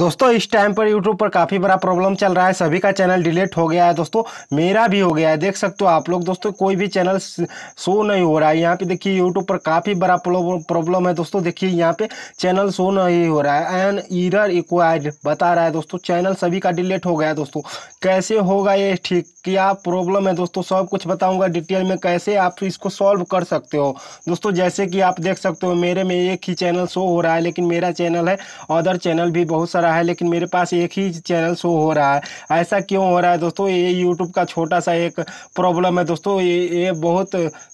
दोस्तों इस टाइम पर यूट्यूब पर काफ़ी बड़ा प्रॉब्लम चल रहा है सभी का चैनल डिलीट हो गया है दोस्तों मेरा भी हो गया है देख सकते हो आप लोग दोस्तों कोई भी चैनल शो नहीं हो रहा है यहाँ पे देखिए यूट्यूब पर काफ़ी बड़ा प्रॉब्लम है दोस्तों देखिए यहाँ पे चैनल शो नहीं हो रहा है एन ईरर इक्वायर्ड बता रहा है दोस्तों चैनल सभी का डिलेट हो गया है दोस्तों कैसे होगा ये ठीक क्या प्रॉब्लम है दोस्तों सब कुछ बताऊँगा डिटेल में कैसे आप इसको सॉल्व कर सकते हो दोस्तों जैसे कि आप देख सकते हो मेरे में एक ही चैनल शो हो रहा है लेकिन मेरा चैनल है अदर चैनल भी बहुत रहा है लेकिन मेरे पास एक ही चैनल शो हो रहा है ऐसा क्यों हो रहा है दोस्तों ये यूट्यूब का छोटा सा एक प्रॉब्लम है दोस्तों ये ये बहुत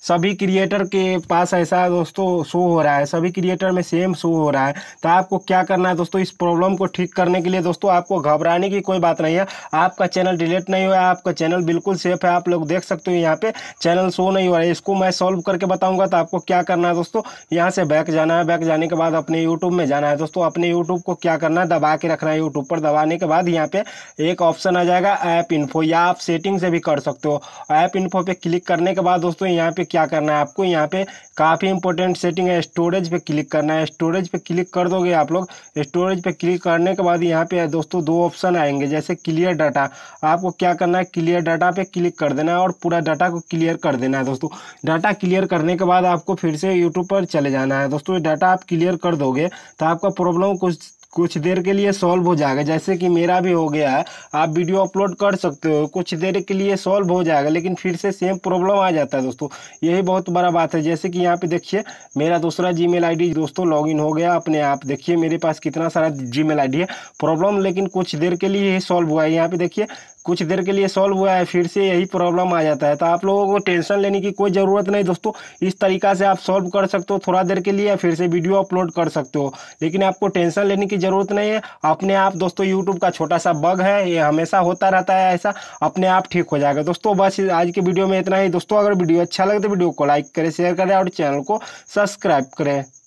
सभी क्रिएटर के पास ऐसा दोस्तों शो हो रहा है सभी क्रिएटर में सेम शो हो रहा है तो आपको क्या करना है दोस्तों इस प्रॉब्लम को ठीक करने के लिए दोस्तों आपको घबराने की कोई बात नहीं है आपका चैनल डिलीट नहीं हुआ आपका चैनल बिल्कुल सेफ है आप लोग देख सकते हो यहाँ पे चैनल शो नहीं हो रहा है इसको मैं सॉल्व करके बताऊंगा तो आपको क्या करना है दोस्तों यहाँ से बैक जाना है बैक जाने के बाद अपने यूट्यूब में जाना है दोस्तों अपने यूट्यूब को क्या करना है दबा के रखना है यूट्यूब पर दबाने के बाद यहाँ पे एक ऑप्शन आ जाएगा ऐप इन्फो या आप सेटिंग से भी कर सकते हो ऐप इन्फो पे क्लिक करने के बाद दोस्तों यहाँ पे क्या करना है आपको यहाँ पे काफ़ी इंपॉर्टेंट सेटिंग है स्टोरेज पे क्लिक करना है स्टोरेज पे क्लिक कर दोगे आप लोग स्टोरेज पे क्लिक करने के बाद यहाँ पे दोस्तों दो ऑप्शन आएंगे जैसे क्लियर डाटा आपको क्या करना है क्लियर डाटा पे क्लिक कर देना है और पूरा डाटा को क्लियर कर देना है दोस्तों डाटा क्लियर करने के बाद आपको फिर से यूट्यूब पर चले जाना है दोस्तों डाटा आप क्लियर कर दोगे तो आपका प्रॉब्लम कुछ कुछ देर के लिए सॉल्व हो जाएगा जैसे कि मेरा भी हो गया है आप वीडियो अपलोड कर सकते हो कुछ देर के लिए सॉल्व हो जाएगा लेकिन फिर से सेम प्रॉब्लम आ जाता है दोस्तों यही बहुत बड़ा बात है जैसे कि यहाँ पे देखिए मेरा दूसरा जी मेल दोस्तों लॉग हो गया अपने आप देखिए मेरे पास कितना सारा जी मेल है प्रॉब्लम लेकिन कुछ देर के लिए ही सॉल्व हुआ है यहाँ पे देखिए कुछ देर के लिए सॉल्व हुआ है फिर से यही प्रॉब्लम आ जाता है तो आप लोगों को टेंशन लेने की कोई ज़रूरत नहीं दोस्तों इस तरीका से आप सॉल्व कर सकते हो थोड़ा देर के लिए फिर से वीडियो अपलोड कर सकते हो लेकिन आपको टेंशन लेने की ज़रूरत नहीं है अपने आप दोस्तों यूट्यूब का छोटा सा बग है ये हमेशा होता रहता है ऐसा अपने आप ठीक हो जाएगा दोस्तों बस आज की वीडियो में इतना ही दोस्तों अगर वीडियो अच्छा लगे तो वीडियो को लाइक करें शेयर करें और चैनल को सब्सक्राइब करें